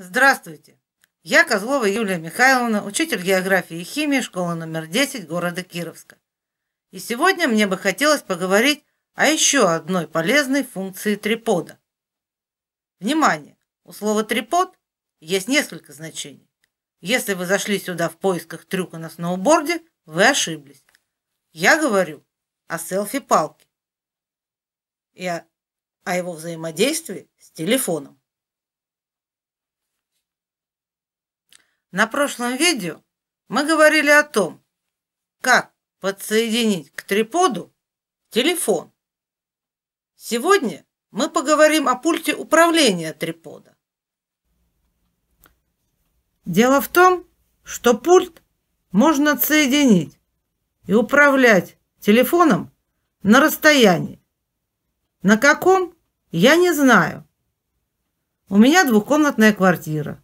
Здравствуйте! Я Козлова Юлия Михайловна, учитель географии и химии школы номер 10 города Кировска. И сегодня мне бы хотелось поговорить о еще одной полезной функции трипода. Внимание! У слова «трипод» есть несколько значений. Если вы зашли сюда в поисках трюка на сноуборде, вы ошиблись. Я говорю о селфи-палке и о, о его взаимодействии с телефоном. На прошлом видео мы говорили о том, как подсоединить к триподу телефон. Сегодня мы поговорим о пульте управления трипода. Дело в том, что пульт можно отсоединить и управлять телефоном на расстоянии. На каком, я не знаю. У меня двухкомнатная квартира.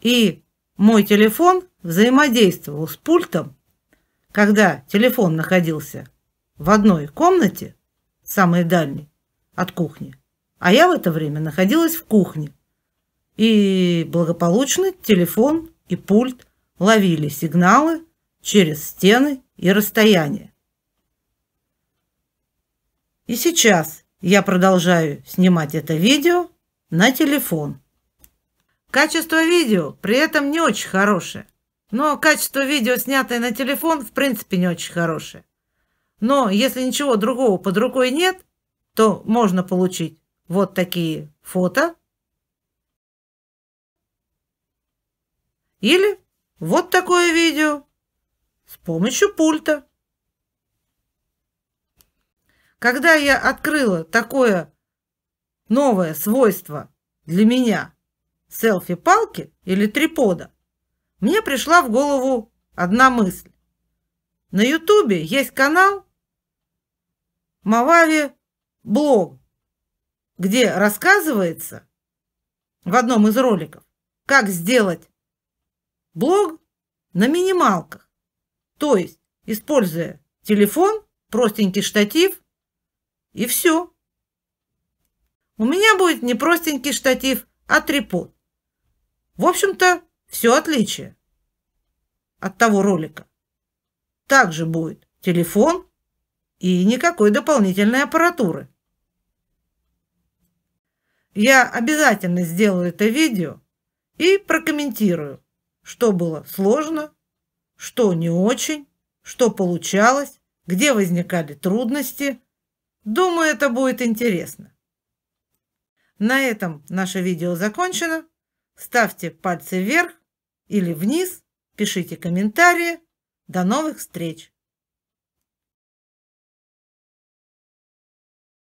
И мой телефон взаимодействовал с пультом, когда телефон находился в одной комнате, самой дальней, от кухни, а я в это время находилась в кухне. И благополучно телефон и пульт ловили сигналы через стены и расстояние. И сейчас я продолжаю снимать это видео на телефон. Качество видео при этом не очень хорошее. Но качество видео, снятое на телефон, в принципе не очень хорошее. Но если ничего другого под рукой нет, то можно получить вот такие фото или вот такое видео с помощью пульта. Когда я открыла такое новое свойство для меня – селфи-палки или трипода, мне пришла в голову одна мысль. На Ютубе есть канал Мавави Блог, где рассказывается в одном из роликов, как сделать блог на минималках. То есть, используя телефон, простенький штатив и все. У меня будет не простенький штатив, а трипод. В общем-то, все отличие от того ролика. Также будет телефон и никакой дополнительной аппаратуры. Я обязательно сделаю это видео и прокомментирую, что было сложно, что не очень, что получалось, где возникали трудности. Думаю, это будет интересно. На этом наше видео закончено. Ставьте пальцы вверх или вниз, пишите комментарии. До новых встреч!